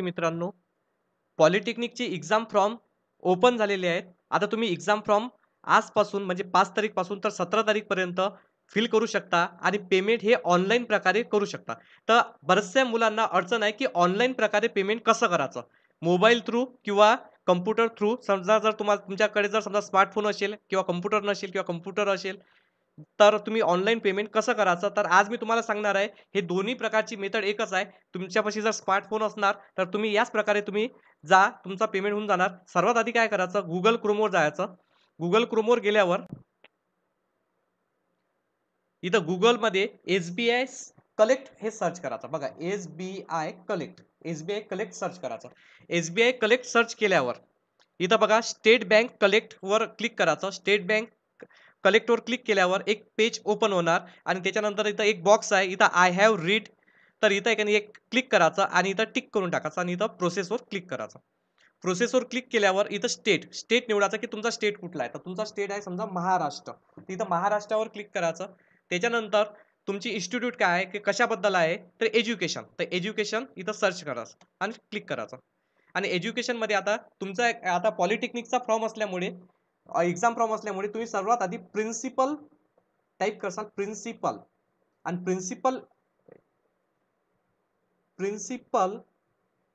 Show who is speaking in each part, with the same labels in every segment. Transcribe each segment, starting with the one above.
Speaker 1: विद्यार्थी मित्रांनो पॉलिटेक्निकची exam form open झालेले आहेत आता तुम्ही एक्झाम फॉर्म आजपासून म्हणजे पाच तारीखपासून तर सतरा तारीखपर्यंत फिल करू शकता आणि पेमेंट हे ऑनलाईन प्रकारे करू शकता तर बऱ्याचशा मुलांना अडचण आहे की ऑनलाईन प्रकारे पेमेंट कसं करायचं मोबाईल थ्रू किंवा कम्प्युटर थ्रू समजा जर तुम्हाला तुमच्याकडे जर समजा स्मार्टफोन असेल किंवा कम्प्युटर नसेल किंवा कम्प्युटर असेल तर तुम्ही ऑनलाईन पेमेंट कसं करायचं तर आज मी तुम्हाला सांगणार आहे हे दोन्ही प्रकारची मेथड एकच आहे तुमच्यापाशी जर स्मार्टफोन असणार तर तुम्ही याच प्रकारे तुम्ही जा तुमचा पेमेंट होऊन जाणार सर्वात आधी काय करायचं गुगल क्रोमवर जायचं गुगल क्रोमवर गेल्यावर इथं गुगलमध्ये एस बी आय कलेक्ट हे सर्च करायचं बघा S B I collect S B I collect search करायचं S B I collect search केल्यावर इथं बघा स्टेट बँक कलेक्ट वर क्लिक करायचं स्टेट बँक कलेक्टवर क्लिक केल्यावर एक पेज ओपन होणार आणि त्याच्यानंतर इथं एक बॉक्स आहे इथं आय हॅव रीड तर इथं एकाने एक क्लिक करायचं आणि इथं टिक करून टाकायचं आणि इथं प्रोसेसवर क्लिक करायचं प्रोसेसवर क्लिक केल्यावर इथं स्टेट स्टेट निवडायचं की तुमचा स्टेट कुठला आहे तर तुमचा स्टेट आहे समजा महाराष्ट्र इथं महाराष्ट्रावर क्लिक करायचं त्याच्यानंतर तुमची इन्स्टिट्यूट काय आहे की कशाबद्दल आहे तर एज्युकेशन तर एज्युकेशन इथं सर्च करायचं आणि क्लिक करायचं आणि एज्युकेशनमध्ये आता तुमचा आता पॉलिटेक्निकचा फॉर्म असल्यामुळे एक्झाम फॉर्म असल्यामुळे तुम्ही सर्वात आधी प्रिन्सिपल टाईप करसाल प्रिन्सिपल आणि प्रिन्सिपल प्रिन्सिपल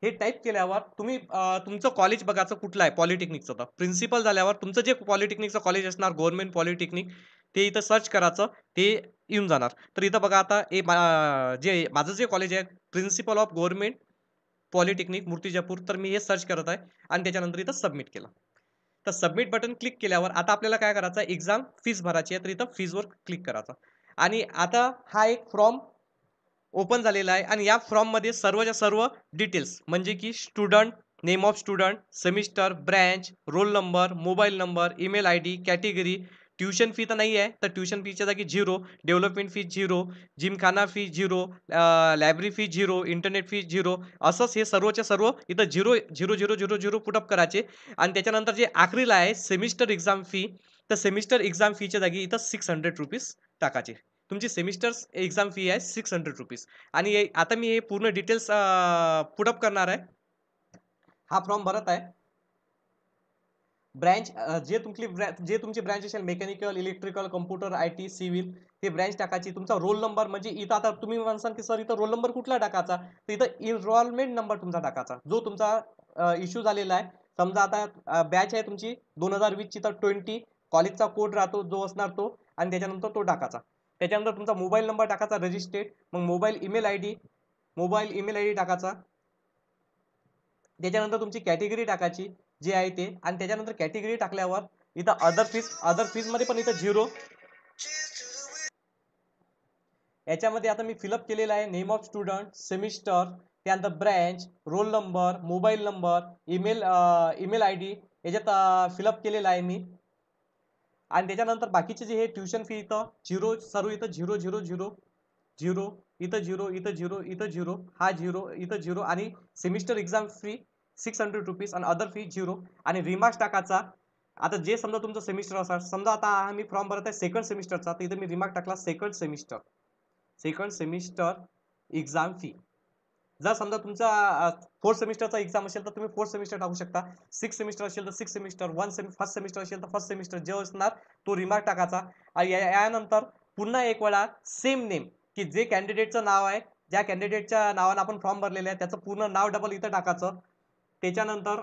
Speaker 1: हे टाईप केल्यावर तुम्ही तुमचं कॉलेज बघायचं कुठलं आहे पॉलिटेक्निकचं तर प्रिन्सिपल झाल्यावर तुमचं जे पॉलिटेक्निकचं कॉलेज असणार गव्हर्नमेंट पॉलिटेक्निक ते इथं सर्च करायचं ते येऊन जाणार तर इथं बघा आता हे जे माझं जे कॉलेज आहे principal of government polytechnic Murtizapur तर मी हे सर्च करत आहे आणि त्याच्यानंतर इथं सबमिट केलं तर सबमिट बटन क्लिक केल्यावर आता आपल्याला काय करायचं एक्झाम फीज भरायची आहे तर इथं फीजवर क्लिक करायचं आणि आता हा एक फॉर्म ओपन झालेला आहे आणि या फॉर्ममध्ये सर्वच्या सर्व डिटेल्स म्हणजे की student name of student semester branch roll number mobile number email I D category tuition fee तर नाही आहे तर ट्युशन फीच्या जागी zero development fee zero gymkhana fee zero library fee zero internet fee zero असंच हे सर्वच्या सर्व इथं zero zero zero zero zero put up करायचे आणि त्याच्यानंतर जे आखरीला आहे सेमिस्टर एक्झाम फी तर सेमिस्टर एक्झाम फीच्या जागी इथं सिक्स हंड्रेड रुपीज टाकायचे तुमची सेमिस्टर्स एक्झाम फी आहे सिक्स हंड्रेड रुपीज आणि आता मी हे पूर्ण डिटेल्स पुटअप करणार आहे हा फॉर्म भरत आहे ब्रँच जे तुमची जे तुमची ब्रँच असेल mechanical electrical computer I T civil हे ब्रँच टाकायची तुमचा रोल नंबर म्हणजे इथं आता तुम्ही म्हणसान की सर इथं रोल नंबर कुठला टाकायचा तर इथं इनरॉलमेंट नंबर तुमचा टाकायचा जो तुमचा इश्यू झालेला आहे समजा आता बॅच आहे तुमची दोन हजार वीसची तर ट्वेंटी कॉलेजचा कोड राहतो जो असणार तो आणि त्याच्यानंतर तो टाकायचा त्याच्यानंतर तुमचा मोबाईल नंबर टाकायचा रजिस्टर्ड मग mobile email I D mobile email I D टाकायचा त्याच्यानंतर तुमची कॅटेगरी टाकायची जे आहे ते आणि त्याच्यानंतर कॅटेगरी टाकल्यावर इथं अदर फीस अदर मध्ये पण इथं झिरो याच्यामध्ये आता मी फिलअप केलेला आहे नेम ऑफ स्टुडंट सेमिस्टर त्यानंतर branch roll number mobile number email email I D याच्यात फिलअप केलेलं आहे मी आणि त्याच्यानंतर बाकीचे जे हे ट्युशन फी इथं झिरो सर्व इथं झिरो झिरो झिरो झिरो इथं झिरो इथं झिरो इथं झिरो हा झिरो इथं झिरो आणि semester exam fee six hundred rupees आणि अदर फी झिरो आणि रिमार्क टाकायचा आता जे समजा तुमचं सेमिस्टर असणार समजा आता मी फॉर्म भरत आहे सेकंड सेमिस्टरचा तर इथे मी रिमार्क टाकला second semester second semester exam fee जर समजा तुमचा फोर्थ सेमिस्टरचा एक्झाम असेल तर तुम्ही फोर्थ सेमिस्टर टाकू शकता सिक्स सेमिस्टर असेल तर six semester one semi first semester असेल तर फर्स्ट सेमिस्टर जे असणार तो रिमार्क टाकायचा आणि यानंतर पुन्हा एक वेळा सेम नेम की जे कॅन्डिडेटचं नाव आहे ज्या कॅन्डिडेटच्या नावानं आपण फॉर्म भरलेले आहे त्याचं पूर्ण नाव डबल इथं टाकायचं त्याच्यानंतर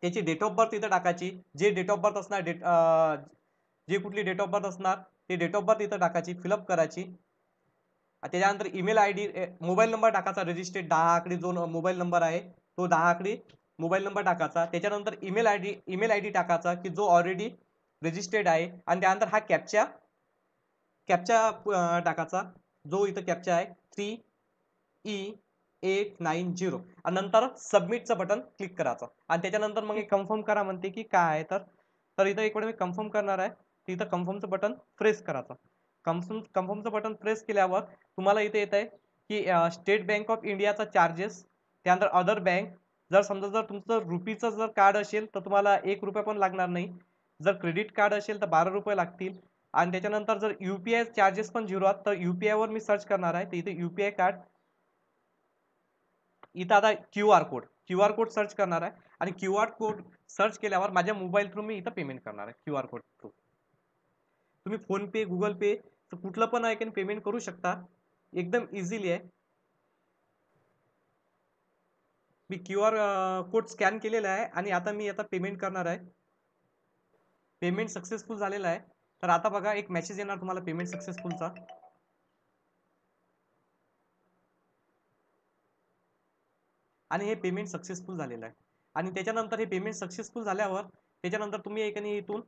Speaker 1: त्याची डेट ऑफ बर्थ इथं टाकायची जे डेट ऑफ बर्थ असणार डेट जे कुठली डेट ऑफ बर्थ असणार ती डेट ऑफ बर्थ इथं टाकायची फिलअप करायची त्याच्यानंतर email I D mobile number टाकायचा रजिस्टर्ड दहा आकडी जो मोबाईल नंबर आहे तो दहा आकडी मोबाईल नंबर टाकायचा त्याच्यानंतर email I D email I D टाकायचा की जो ऑलरेडी रजिस्टर्ड आहे आणि त्यानंतर हा कॅपचा कॅपचा टाकायचा जो इथं कॅपचा आहे three E e eight nine zero आणि नंतर सबमिटचं बटन क्लिक करायचं आणि त्याच्यानंतर मग कन्फर्म करा म्हणते की काय आहे तर तर इथं एक वेळ मी कन्फर्म करणार आहे तिथं कन्फर्मचं बटन प्रेस करायचं कन्फर्म कन्फर्मचं बटन प्रेस केल्यावर तुम्हाला इथे येत आहे की स्टेट बँक ऑफ इंडियाचा चार्जेस त्यानंतर अदर बँक जर समजा जर तुमचं रुपीचं जर कार्ड असेल तर तुम्हाला एक रुपया पण लागणार नाही जर क्रेडिट कार्ड असेल तर बारा रुपये लागतील आणि त्याच्यानंतर जर यू पी आय चार्जेस पण झिरो आहात तर यू पी आयवर मी सर्च करणार आहे तर इथे यू पी आय कार्ड इथं आता Q R code Q R code search करणार आहे आणि क्यू आर कोड सर्च केल्यावर माझ्या मोबाईल थ्रू मी इथं पेमेंट करणार आहे क्यू आर कोड थ्रू तुम्ही फोनपे गुगल पे कुठलं पण आहे की पेमेंट करू शकता एकदम इझिली आहे मी क्यू आर कोड स्कॅन केलेला आहे आणि आता मी आता पेमेंट करणार आहे पेमेंट सक्सेसफुल झालेला आहे तर आता बघा एक मेसेज येणार तुम्हाला पेमेंट सक्सेसफुलचा आणि हे पेमेंट सक्सेसफुल झालेलं आहे आणि त्याच्यानंतर हे पेमेंट सक्सेसफुल झाल्यावर त्याच्यानंतर तुम्ही एक इथून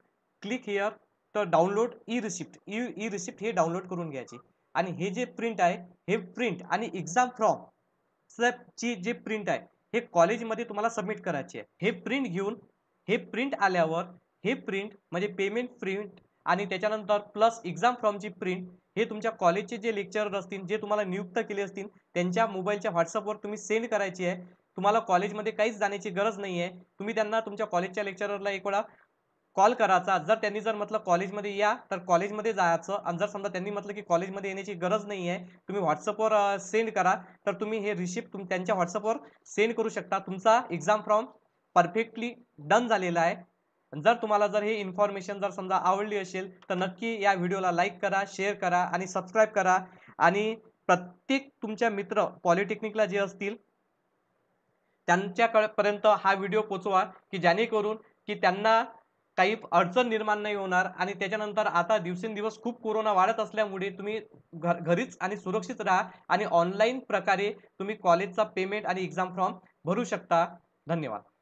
Speaker 1: क्लिक हिअर तर download e receipt e e receipt हे डाउनलोड करून घ्यायची आणि हे जे प्रिंट आहे हे प्रिंट आणि एक्झाम फॉर्म ची जे प्रिंट आहे हे कॉलेजमध्ये तुम्हाला सबमिट करायचे आहे हे प्रिंट घेऊन हे प्रिंट आल्यावर हे प्रिंट म्हणजे पेमेंट प्रिंट आणि त्याच्यानंतर प्लस एक्झाम फॉर्मची प्रिंट हे तुमच्या कॉलेजचे जे लेक्चरर असतील जे तुम्हाला नियुक्त केले असतील त्यांच्या मोबाईलच्या व्हॉट्सअपवर तुम्ही सेंड करायची आहे तुम्हाला कॉलेजमध्ये काहीच जाण्याची गरज नाही आहे तुम्ही त्यांना तुमच्या कॉलेजच्या लेक्चररला एक वेळा कॉल करायचा जर त्यांनी जर म्हटलं कॉलेजमध्ये या तर कॉलेजमध्ये जायचं आणि जर समजा त्यांनी म्हटलं की कॉलेजमध्ये येण्याची गरज नाही आहे तुम्ही व्हॉट्सअपवर सेंड करा तर तुम्ही हे रिसिप्ट तुम त्यांच्या व्हॉट्सअपवर सेंड करू शकता तुमचा एक्झाम फॉर्म परफेक्टली डन झालेला आहे जर तुम्हाला जर हे इन्फॉर्मेशन जर समजा आवडली असेल तर नक्की या व्हिडिओला लाईक करा शेअर करा आणि सबस्क्राईब करा आणि प्रत्येक तुमच्या मित्र पॉलिटेक्निकला जे असतील त्यांच्याकडपर्यंत हा व्हिडिओ पोचवा की जेणेकरून की त्यांना काही अडचण निर्माण नाही होणार आणि त्याच्यानंतर आता दिवसेंदिवस खूप कोरोना वाढत असल्यामुळे तुम्ही घर घरीच आणि सुरक्षित राहा आणि ऑनलाईन प्रकारे तुम्ही कॉलेजचा पेमेंट आणि एक्झाम फॉर्म भरू शकता धन्यवाद